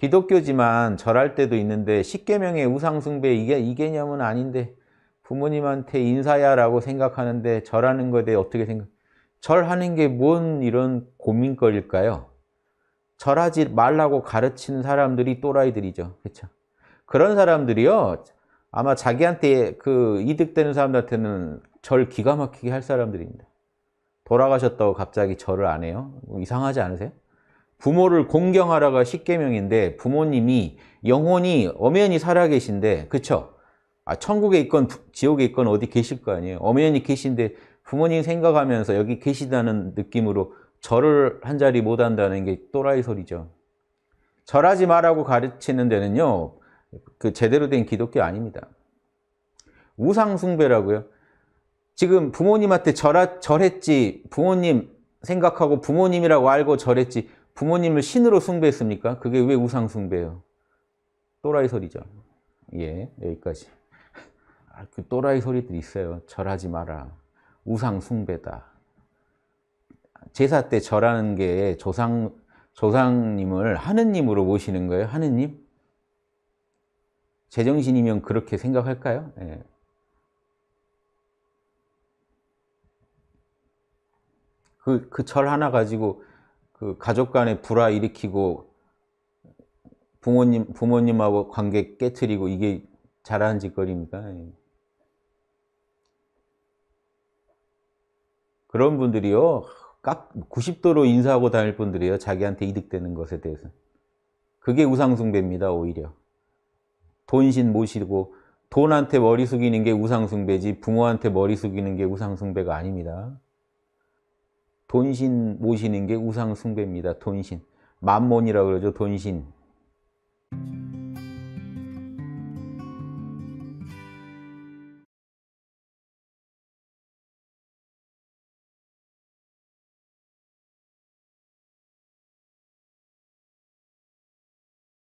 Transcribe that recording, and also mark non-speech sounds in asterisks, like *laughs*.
기독교지만 절할 때도 있는데 십계명의우상승배 이게 이 개념은 아닌데 부모님한테 인사야라고 생각하는데 절하는 것에 대해 어떻게 생각? 절하는 게 뭔 이런 고민거리일까요 절하지 말라고 가르치는 사람들이 또라이들이죠. 그렇죠? 그런 사람들이요. 아마 자기한테 그 이득되는 사람들한테는 절 기가 막히게 할 사람들입니다. 돌아가셨다고 갑자기 절을 안 해요? 뭐 이상하지 않으세요? 부모를 공경하라가 십계명인데 부모님이 영혼이 엄연히 살아계신데 그쵸? 아, 천국에 있건 지옥에 있건 어디 계실 거 아니에요? 엄연히 계신데 부모님 생각하면서 여기 계시다는 느낌으로 절을 한 자리 못 한다는 게 또라이 소리죠. 절하지 말라고 가르치는 데는요. 그 제대로 된 기독교 아닙니다. 우상 숭배라고요. 지금 부모님한테 절하, 절했지 부모님 생각하고 부모님이라고 알고 절했지 부모님을 신으로 숭배했습니까? 그게 왜 우상 숭배예요? 또라이 소리죠. 예, 여기까지. *laughs* 아, 그 또라이 소리들 있어요. 절하지 마라. 우상 숭배다. 제사 때 절하는 게 조상, 조상님을 하느님으로 모시는 거예요. 하느님? 제정신이면 그렇게 생각할까요? 예. 그, 그 절 하나 가지고 그 가족 간에 불화 일으키고 부모님, 부모님하고 관계 깨트리고 이게 잘하는 짓거리입니까? 예. 그런 분들이요. 깍 90도로 인사하고 다닐 분들이에요. 자기한테 이득되는 것에 대해서. 그게 우상숭배입니다. 오히려. 돈신 모시고 돈한테 머리 숙이는 게 우상숭배지 부모한테 머리 숙이는 게 우상숭배가 아닙니다. 돈신 모시는 게 우상 숭배입니다. 돈신. 만몬이라고 그러죠. 돈신.